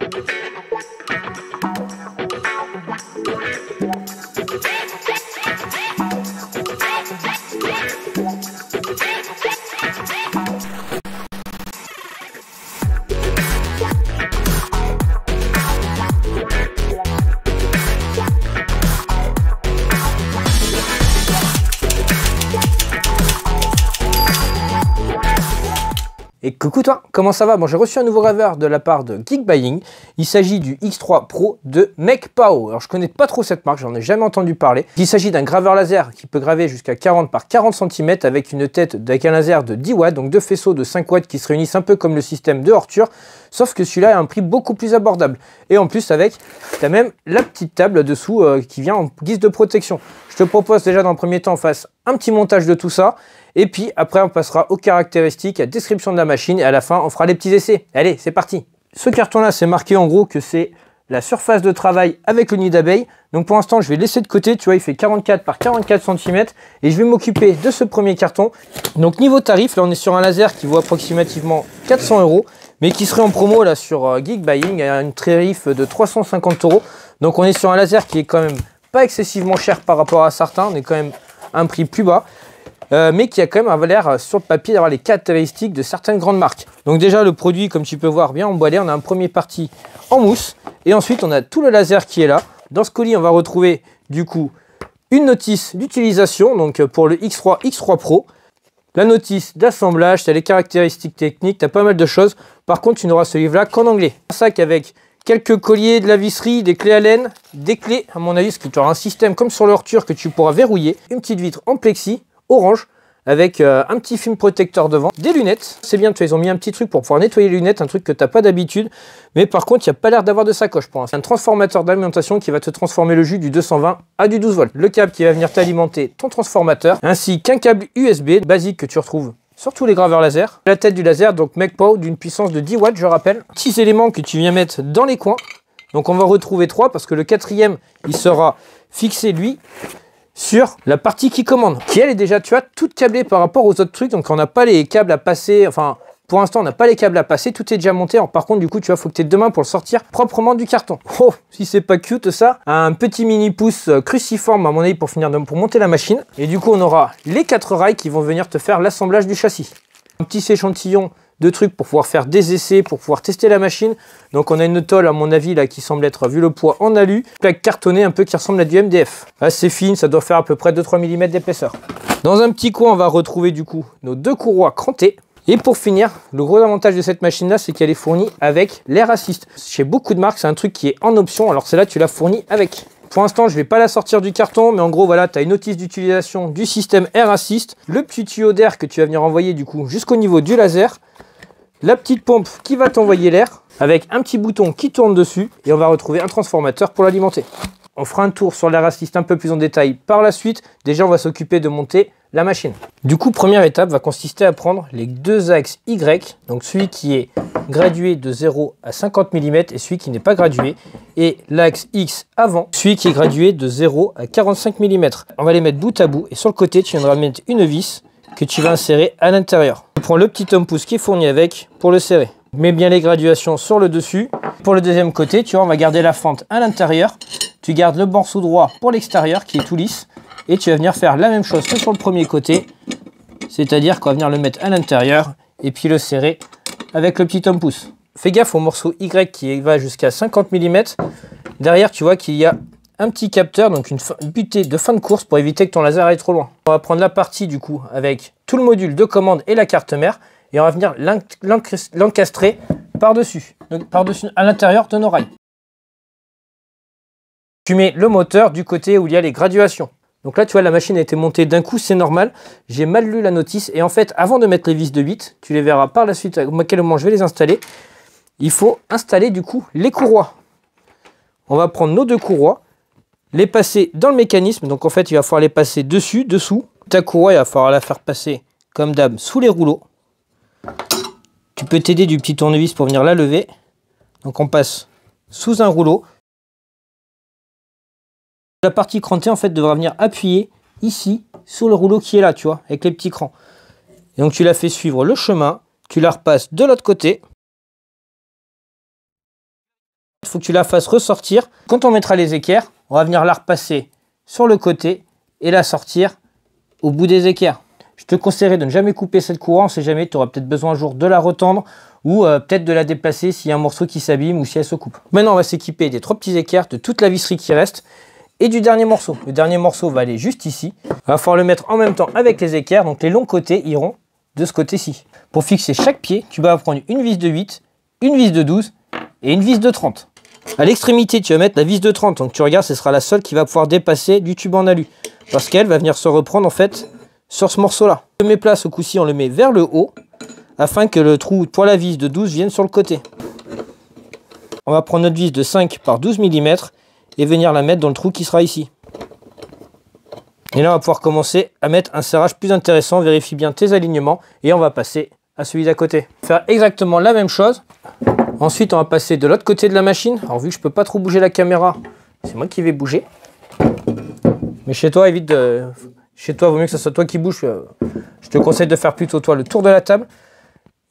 Thank you. Et coucou toi, comment ça va Bon, j'ai reçu un nouveau graveur de la part de Geek Il s'agit du X3 Pro de MegPower. Alors, je connais pas trop cette marque, j'en ai jamais entendu parler. Il s'agit d'un graveur laser qui peut graver jusqu'à 40 par 40 cm avec une tête d'un laser de 10 watts, donc deux faisceaux de 5 watts qui se réunissent un peu comme le système de Horture, sauf que celui-là a un prix beaucoup plus abordable. Et en plus, avec, t'as même la petite table dessous euh, qui vient en guise de protection. Je te propose déjà dans le premier temps, on fasse un petit montage de tout ça et puis après, on passera aux caractéristiques, à la description de la machine, et à la fin, on fera les petits essais. Allez, c'est parti Ce carton-là, c'est marqué en gros que c'est la surface de travail avec le nid d'abeille. Donc pour l'instant, je vais laisser de côté, tu vois, il fait 44 par 44 cm et je vais m'occuper de ce premier carton. Donc niveau tarif, là on est sur un laser qui vaut approximativement 400 euros, mais qui serait en promo là sur euh, Geek Buying à une tarif de 350 euros. Donc on est sur un laser qui est quand même pas excessivement cher par rapport à certains, on est quand même un prix plus bas. Euh, mais qui a quand même un l'air euh, sur le papier d'avoir les caractéristiques de certaines grandes marques. Donc déjà le produit, comme tu peux voir bien emboîté, on a un premier parti en mousse, et ensuite on a tout le laser qui est là. Dans ce colis, on va retrouver du coup une notice d'utilisation, donc euh, pour le X3, X3 Pro, la notice d'assemblage, tu as les caractéristiques techniques, tu as pas mal de choses. Par contre, tu n'auras ce livre-là qu'en anglais. Un sac avec quelques colliers, de la visserie, des clés à laine, des clés, à mon avis, ce que tu un système comme sur l'orture que tu pourras verrouiller, une petite vitre en plexi, orange avec euh, un petit film protecteur devant, des lunettes. C'est bien, tu vois, ils ont mis un petit truc pour pouvoir nettoyer les lunettes, un truc que tu n'as pas d'habitude. Mais par contre, il n'y a pas l'air d'avoir de sacoche pour Un transformateur d'alimentation qui va te transformer le jus du 220 à du 12 volts. Le câble qui va venir t'alimenter ton transformateur, ainsi qu'un câble USB basique que tu retrouves sur tous les graveurs laser. La tête du laser, donc MacPow, d'une puissance de 10 watts, je rappelle. Petits éléments que tu viens mettre dans les coins. Donc on va retrouver trois parce que le quatrième, il sera fixé, lui, sur la partie qui commande, qui elle est déjà, tu vois, toute câblée par rapport aux autres trucs, donc on n'a pas les câbles à passer, enfin, pour l'instant, on n'a pas les câbles à passer, tout est déjà monté. par contre, du coup, tu vois, faut que tu aies demain pour le sortir proprement du carton. Oh, si c'est pas cute ça, un petit mini pouce euh, cruciforme à mon avis pour finir de, pour monter la machine. Et du coup, on aura les quatre rails qui vont venir te faire l'assemblage du châssis. Un petit échantillon de trucs pour pouvoir faire des essais, pour pouvoir tester la machine. Donc on a une tôle à mon avis là qui semble être, vu le poids, en alu, plaque cartonnée un peu qui ressemble à du MDF. Assez ah, fine, ça doit faire à peu près 2-3 mm d'épaisseur. Dans un petit coin, on va retrouver du coup nos deux courroies crantées. Et pour finir, le gros avantage de cette machine là, c'est qu'elle est fournie avec l'air assist. Chez beaucoup de marques, c'est un truc qui est en option, alors celle-là, tu la fournis avec. Pour l'instant, je ne vais pas la sortir du carton, mais en gros, voilà, tu as une notice d'utilisation du système Air Assist, le petit tuyau d'air que tu vas venir envoyer du coup jusqu'au niveau du laser, la petite pompe qui va t'envoyer l'air avec un petit bouton qui tourne dessus et on va retrouver un transformateur pour l'alimenter. On fera un tour sur l'air assist un peu plus en détail par la suite. Déjà, on va s'occuper de monter la machine. Du coup, première étape va consister à prendre les deux axes Y, donc celui qui est gradué de 0 à 50 mm et celui qui n'est pas gradué, et l'axe X avant, celui qui est gradué de 0 à 45 mm. On va les mettre bout à bout et sur le côté, tu viendras mettre une vis que tu vas insérer à l'intérieur. Tu prends le petit homme pouce qui est fourni avec pour le serrer. Mets bien les graduations sur le dessus. Pour le deuxième côté, tu vois, on va garder la fente à l'intérieur. Tu gardes le morceau droit pour l'extérieur qui est tout lisse. Et tu vas venir faire la même chose que sur le premier côté. C'est-à-dire qu'on va venir le mettre à l'intérieur et puis le serrer avec le petit homme pouce. Fais gaffe au morceau Y qui va jusqu'à 50 mm. Derrière, tu vois qu'il y a un petit capteur, donc une, butée de fin de course pour éviter que ton laser aille trop loin. On va prendre la partie du coup avec tout le module de commande et la carte mère et on va venir l'encastrer par-dessus, par-dessus à l'intérieur de nos rails. Tu mets le moteur du côté où il y a les graduations. Donc là, tu vois, la machine a été montée d'un coup, c'est normal. J'ai mal lu la notice. Et en fait, avant de mettre les vis de 8, tu les verras par la suite à quel moment je vais les installer, il faut installer du coup les courroies. On va prendre nos deux courroies les passer dans le mécanisme. Donc en fait, il va falloir les passer dessus, dessous. Ta courroie, il va falloir la faire passer, comme d'hab, sous les rouleaux. Tu peux t'aider du petit tournevis pour venir la lever. Donc on passe sous un rouleau. La partie crantée, en fait, devra venir appuyer ici, sur le rouleau qui est là, tu vois, avec les petits crans. donc tu la fais suivre le chemin, tu la repasses de l'autre côté. Il faut que tu la fasses ressortir. Quand on mettra les équerres, on va venir la repasser sur le côté et la sortir au bout des équerres. Je te conseillerais de ne jamais couper cette courant, on jamais, tu auras peut-être besoin un jour de la retendre ou euh, peut-être de la déplacer s'il y a un morceau qui s'abîme ou si elle se coupe. Maintenant, on va s'équiper des trois petits équerres, de toute la visserie qui reste et du dernier morceau. Le dernier morceau va aller juste ici. Il va falloir le mettre en même temps avec les équerres, donc les longs côtés iront de ce côté-ci. Pour fixer chaque pied, tu vas prendre une vis de 8, une vis de 12 et une vis de 30. À l'extrémité, tu vas mettre la vis de 30. Donc tu regardes, ce sera la seule qui va pouvoir dépasser du tube en alu. Parce qu'elle va venir se reprendre en fait sur ce morceau-là. Je mets place au coup-ci, on le met vers le haut afin que le trou pour la vis de 12 vienne sur le côté. On va prendre notre vis de 5 par 12 mm et venir la mettre dans le trou qui sera ici. Et là, on va pouvoir commencer à mettre un serrage plus intéressant. Vérifie bien tes alignements et on va passer à celui d'à côté faire exactement la même chose. Ensuite, on va passer de l'autre côté de la machine. Alors, vu que je peux pas trop bouger la caméra, c'est moi qui vais bouger. Mais chez toi, évite de... Chez toi, vaut mieux que ce soit toi qui bouge. Euh, je te conseille de faire plutôt toi le tour de la table.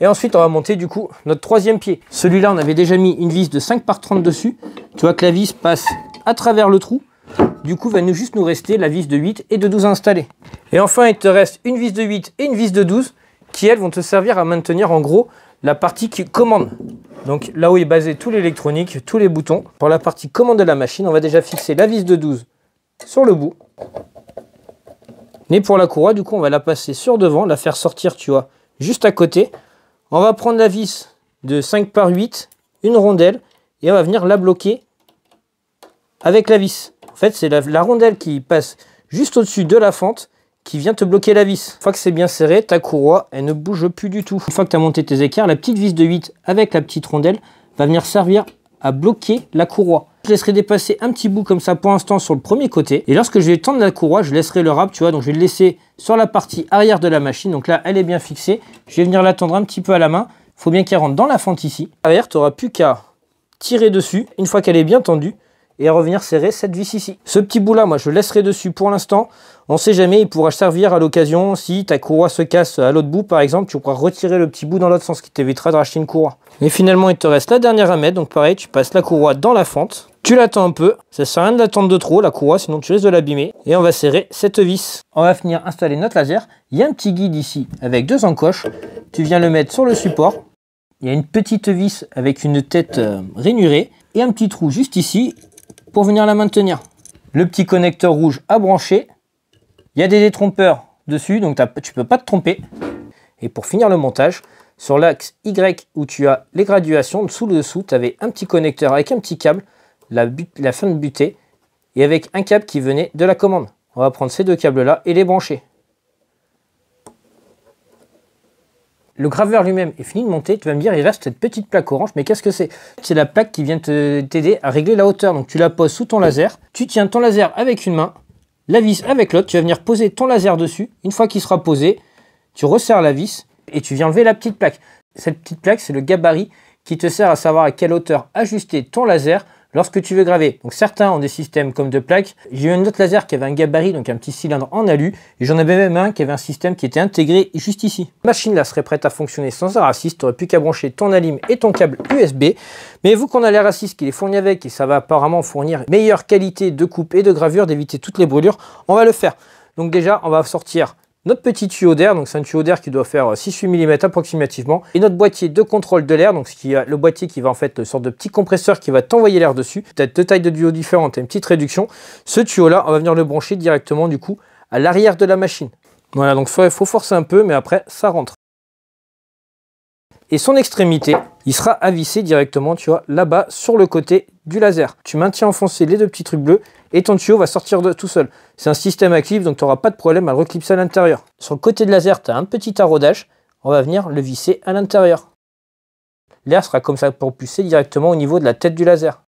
Et ensuite, on va monter du coup notre troisième pied. Celui-là, on avait déjà mis une vis de 5 par 30 dessus. Tu vois que la vis passe à travers le trou. Du coup, va nous juste nous rester la vis de 8 et de 12 installée. Et enfin, il te reste une vis de 8 et une vis de 12 qui elles vont te servir à maintenir en gros la partie qui commande. Donc là où est basé tout l'électronique, tous les boutons. Pour la partie commande de la machine, on va déjà fixer la vis de 12 sur le bout. Mais pour la courroie, du coup, on va la passer sur devant, la faire sortir, tu vois, juste à côté. On va prendre la vis de 5 par 8, une rondelle, et on va venir la bloquer avec la vis. En fait, c'est la, rondelle qui passe juste au-dessus de la fente qui vient te bloquer la vis. Une fois que c'est bien serré, ta courroie, elle ne bouge plus du tout. Une fois que tu as monté tes écarts, la petite vis de 8 avec la petite rondelle va venir servir à bloquer la courroie. Je laisserai dépasser un petit bout comme ça pour l'instant sur le premier côté. Et lorsque je vais tendre la courroie, je laisserai le rab tu vois. Donc je vais le laisser sur la partie arrière de la machine. Donc là, elle est bien fixée. Je vais venir l'attendre un petit peu à la main. faut bien qu'elle rentre dans la fente ici. Derrière, tu n'auras plus qu'à tirer dessus une fois qu'elle est bien tendue et à revenir serrer cette vis ici. Ce petit bout là, moi je laisserai dessus pour l'instant. On ne sait jamais, il pourra servir à l'occasion si ta courroie se casse à l'autre bout par exemple, tu pourras retirer le petit bout dans l'autre sens qui t'évitera de racheter une courroie. Et finalement il te reste la dernière à mettre, donc pareil tu passes la courroie dans la fente, tu l'attends un peu, ça sert à rien de l'attendre de trop la courroie sinon tu risques de l'abîmer. Et on va serrer cette vis. On va finir installer notre laser, il y a un petit guide ici avec deux encoches, tu viens le mettre sur le support, il y a une petite vis avec une tête euh, rainurée et un petit trou juste ici pour venir la maintenir. Le petit connecteur rouge à brancher il y a des détrompeurs dessus, donc tu ne peux pas te tromper. Et pour finir le montage, sur l'axe Y où tu as les graduations, dessous le dessous, tu avais un petit connecteur avec un petit câble, la, la, fin de butée, et avec un câble qui venait de la commande. On va prendre ces deux câbles-là et les brancher. Le graveur lui-même est fini de monter, tu vas me dire, il reste cette petite plaque orange, mais qu'est-ce que c'est C'est la plaque qui vient t'aider à régler la hauteur. Donc tu la poses sous ton laser, tu tiens ton laser avec une main, la vis avec l'autre, tu vas venir poser ton laser dessus. Une fois qu'il sera posé, tu resserres la vis et tu viens enlever la petite plaque. Cette petite plaque, c'est le gabarit qui te sert à savoir à quelle hauteur ajuster ton laser lorsque tu veux graver. Donc certains ont des systèmes comme de plaques. J'ai eu un autre laser qui avait un gabarit, donc un petit cylindre en alu, et j'en avais même un qui avait un système qui était intégré juste ici. La machine là serait prête à fonctionner sans un assist, tu n'aurais plus qu'à brancher ton alim et ton câble USB. Mais vu qu'on a l'air assist qui est fourni avec, et ça va apparemment fournir meilleure qualité de coupe et de gravure, d'éviter toutes les brûlures, on va le faire. Donc déjà, on va sortir notre petit tuyau d'air, donc c'est un tuyau d'air qui doit faire 6-8 mm approximativement, et notre boîtier de contrôle de l'air, donc ce qui est le boîtier qui va en fait une sorte de petit compresseur qui va t'envoyer l'air dessus, peut-être deux tailles de tuyaux différentes et une petite réduction, ce tuyau-là, on va venir le brancher directement du coup à l'arrière de la machine. Voilà, donc il faut forcer un peu, mais après ça rentre. Et son extrémité, il sera visser directement, tu vois, là-bas, sur le côté du laser. Tu maintiens enfoncé les deux petits trucs bleus et ton tuyau va sortir de tout seul. C'est un système à clip, donc tu n'auras pas de problème à le reclipser à l'intérieur. Sur le côté de laser, tu as un petit arrodage. On va venir le visser à l'intérieur. L'air sera comme ça pour pousser directement au niveau de la tête du laser.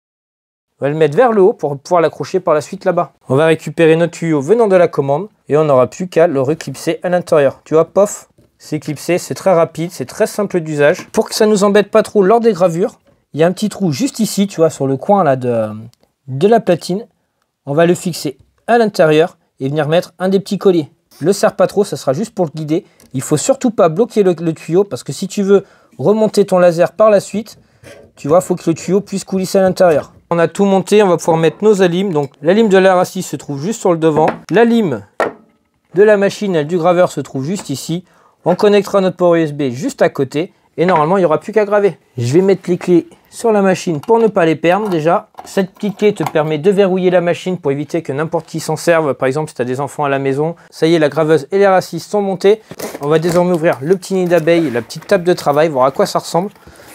On va le mettre vers le haut pour pouvoir l'accrocher par la suite là-bas. On va récupérer notre tuyau venant de la commande et on n'aura plus qu'à le reclipser à l'intérieur. Tu vois, pof, c'est clipsé, c'est très rapide, c'est très simple d'usage. Pour que ça ne nous embête pas trop lors des gravures, il y a un petit trou juste ici, tu vois, sur le coin là de, de la platine. On va le fixer à l'intérieur et venir mettre un des petits colliers. Le serre pas trop, ça sera juste pour le guider. Il faut surtout pas bloquer le, tuyau parce que si tu veux remonter ton laser par la suite, tu vois, il faut que le tuyau puisse coulisser à l'intérieur. On a tout monté, on va pouvoir mettre nos alimes. Donc la lime de racine se trouve juste sur le devant. La lime de la machine, elle du graveur se trouve juste ici. On connectera notre port USB juste à côté et normalement il n'y aura plus qu'à graver. Je vais mettre les clés sur la machine pour ne pas les perdre déjà. Cette petite clé te permet de verrouiller la machine pour éviter que n'importe qui s'en serve. Par exemple si tu as des enfants à la maison. Ça y est la graveuse et les racistes sont montées. On va désormais ouvrir le petit nid d'abeille, la petite table de travail, voir à quoi ça ressemble.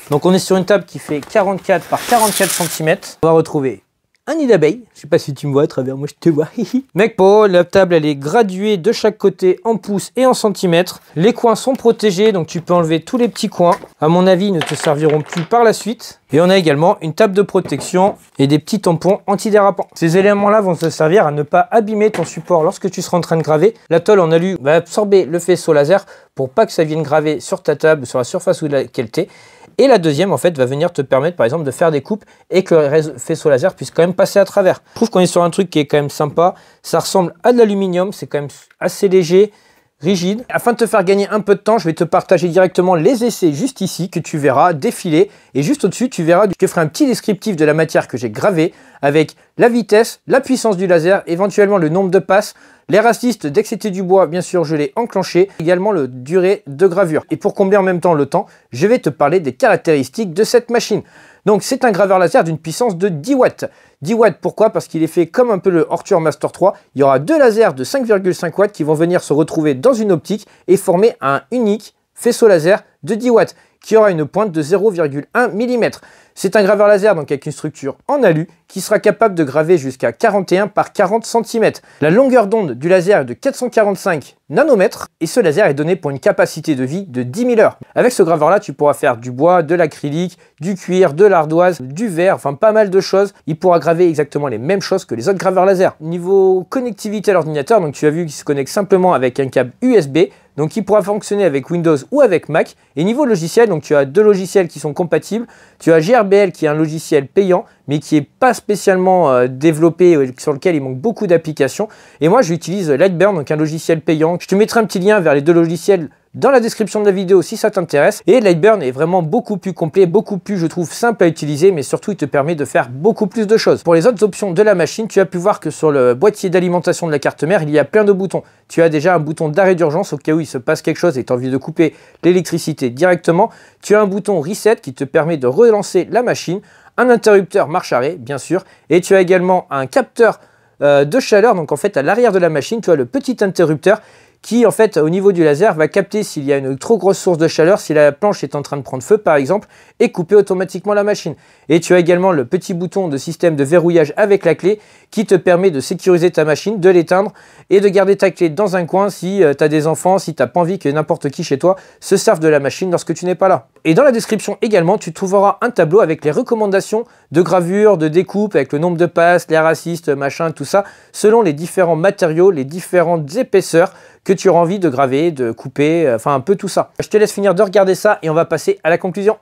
Donc on est sur une table qui fait 44 par 44 cm. On va retrouver un nid d'abeille. Je sais pas si tu me vois à travers moi, je te vois. Mec Paul, la table elle est graduée de chaque côté en pouces et en centimètres. Les coins sont protégés donc tu peux enlever tous les petits coins. À mon avis, ils ne te serviront plus par la suite. Et on a également une table de protection et des petits tampons antidérapants. Ces éléments-là vont se servir à ne pas abîmer ton support lorsque tu seras en train de graver. La tôle en alu va absorber le faisceau laser pour pas que ça vienne graver sur ta table, sur la surface où laquelle t'es. Et la deuxième, en fait, va venir te permettre, par exemple, de faire des coupes et que le faisceau laser puisse quand même passer à travers. Je trouve qu'on est sur un truc qui est quand même sympa. Ça ressemble à de l'aluminium, c'est quand même assez léger rigide. Afin de te faire gagner un peu de temps, je vais te partager directement les essais juste ici que tu verras défiler. Et juste au-dessus, tu verras, je ferai un petit descriptif de la matière que j'ai gravée avec la vitesse, la puissance du laser, éventuellement le nombre de passes, les racistes, dès du bois, bien sûr, je l'ai enclenché. Également le durée de gravure. Et pour combler en même temps le temps, je vais te parler des caractéristiques de cette machine. Donc c'est un graveur laser d'une puissance de 10 watts. 10 watts pourquoi Parce qu'il est fait comme un peu le Horture Master 3. Il y aura deux lasers de 5,5 watts qui vont venir se retrouver dans une optique et former un unique faisceau laser de 10 watts qui aura une pointe de 0,1 mm. C'est un graveur laser donc avec une structure en alu qui sera capable de graver jusqu'à 41 par 40 cm. La longueur d'onde du laser est de 445 nanomètres et ce laser est donné pour une capacité de vie de 10 000 heures. Avec ce graveur là tu pourras faire du bois, de l'acrylique, du cuir, de l'ardoise, du verre, enfin pas mal de choses. Il pourra graver exactement les mêmes choses que les autres graveurs laser. Niveau connectivité à l'ordinateur, donc tu as vu qu'il se connecte simplement avec un câble USB donc il pourra fonctionner avec Windows ou avec Mac. Et niveau logiciel, donc tu as deux logiciels qui sont compatibles. Tu as GRBL qui est un logiciel payant, mais qui n'est pas spécialement euh, développé, euh, sur lequel il manque beaucoup d'applications. Et moi, j'utilise Lightburn, donc un logiciel payant. Je te mettrai un petit lien vers les deux logiciels dans la description de la vidéo si ça t'intéresse. Et Lightburn est vraiment beaucoup plus complet, beaucoup plus, je trouve, simple à utiliser, mais surtout, il te permet de faire beaucoup plus de choses. Pour les autres options de la machine, tu as pu voir que sur le boîtier d'alimentation de la carte mère, il y a plein de boutons. Tu as déjà un bouton d'arrêt d'urgence au cas où il se passe quelque chose et tu as envie de couper l'électricité directement. Tu as un bouton reset qui te permet de relancer la machine, un interrupteur marche arrêt, bien sûr, et tu as également un capteur euh, de chaleur, donc en fait à l'arrière de la machine, tu as le petit interrupteur qui en fait au niveau du laser va capter s'il y a une trop grosse source de chaleur, si la planche est en train de prendre feu par exemple, et couper automatiquement la machine. Et tu as également le petit bouton de système de verrouillage avec la clé qui te permet de sécuriser ta machine, de l'éteindre et de garder ta clé dans un coin si euh, tu as des enfants, si tu n'as pas envie que n'importe qui chez toi se serve de la machine lorsque tu n'es pas là. Et dans la description également, tu trouveras un tableau avec les recommandations de gravure, de découpe, avec le nombre de passes, les racistes, machin, tout ça, selon les différents matériaux, les différentes épaisseurs que tu auras envie de graver, de couper, euh, enfin un peu tout ça. Je te laisse finir de regarder ça et on va passer à la conclusion.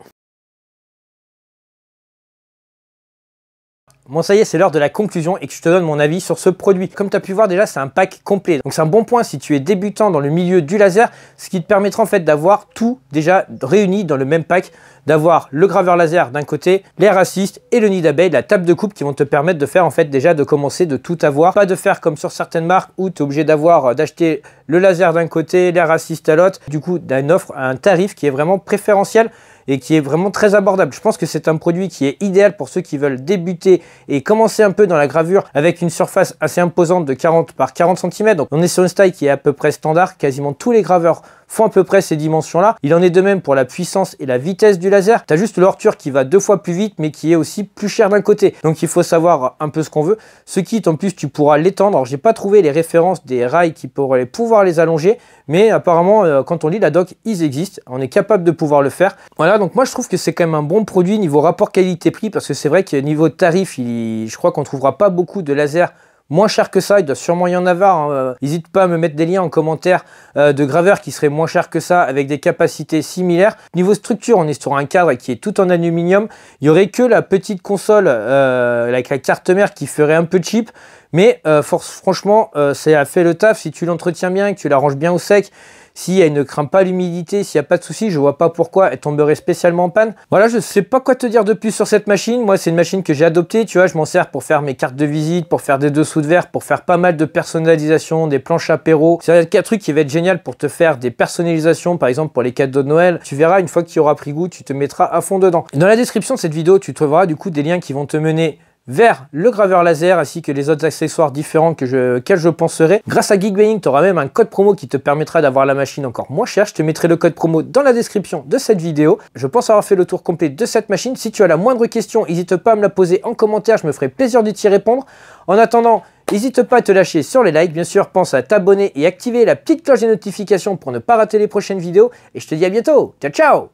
Bon ça y est, c'est l'heure de la conclusion et que je te donne mon avis sur ce produit. Comme tu as pu voir déjà, c'est un pack complet. Donc c'est un bon point si tu es débutant dans le milieu du laser, ce qui te permettra en fait d'avoir tout déjà réuni dans le même pack d'avoir le graveur laser d'un côté, les racistes et le nid d'abeille, la table de coupe qui vont te permettre de faire en fait déjà de commencer de tout avoir. Pas de faire comme sur certaines marques où tu es obligé d'avoir, euh, d'acheter le laser d'un côté, les racistes à l'autre. Du coup, d'une offre à un tarif qui est vraiment préférentiel et qui est vraiment très abordable. Je pense que c'est un produit qui est idéal pour ceux qui veulent débuter et commencer un peu dans la gravure avec une surface assez imposante de 40 par 40 cm. Donc on est sur une style qui est à peu près standard. Quasiment tous les graveurs font à peu près ces dimensions-là. Il en est de même pour la puissance et la vitesse du laser. as juste l'orture qui va deux fois plus vite, mais qui est aussi plus cher d'un côté. Donc il faut savoir un peu ce qu'on veut. Ce kit, en plus, tu pourras l'étendre. Alors j'ai pas trouvé les références des rails qui pourraient pouvoir les allonger, mais apparemment, euh, quand on lit la doc, ils existent. On est capable de pouvoir le faire. Voilà, donc moi je trouve que c'est quand même un bon produit niveau rapport qualité-prix, parce que c'est vrai que niveau tarif, je crois qu'on trouvera pas beaucoup de lasers moins cher que ça. Il doit sûrement y en avoir. N'hésite hein. euh, pas à me mettre des liens en commentaire euh, de graveurs qui seraient moins chers que ça avec des capacités similaires. Niveau structure, on est sur un cadre qui est tout en aluminium. Il n'y aurait que la petite console euh, avec la carte mère qui ferait un peu cheap. Mais force, franchement, ça a fait le taf. Si tu l'entretiens bien, que tu l'arranges ranges bien au sec si elle ne craint pas l'humidité, s'il n'y a pas de souci, je vois pas pourquoi elle tomberait spécialement en panne. Voilà, je ne sais pas quoi te dire de plus sur cette machine. Moi, c'est une machine que j'ai adoptée, tu vois, je m'en sers pour faire mes cartes de visite, pour faire des dessous de verre, pour faire pas mal de personnalisations, des planches apéro. C'est un truc qui va être génial pour te faire des personnalisations, par exemple pour les cadeaux de Noël. Tu verras, une fois qu'il aura pris goût, tu te mettras à fond dedans. Dans la description de cette vidéo, tu trouveras du coup des liens qui vont te mener vers le graveur laser ainsi que les autres accessoires différents que je, auxquels je penserai. Grâce à Geekbanging, tu auras même un code promo qui te permettra d'avoir la machine encore moins chère. Je te mettrai le code promo dans la description de cette vidéo. Je pense avoir fait le tour complet de cette machine. Si tu as la moindre question, n'hésite pas à me la poser en commentaire, je me ferai plaisir de t'y répondre. En attendant, n'hésite pas à te lâcher sur les likes. Bien sûr, pense à t'abonner et activer la petite cloche des notifications pour ne pas rater les prochaines vidéos. Et je te dis à bientôt. Ciao, ciao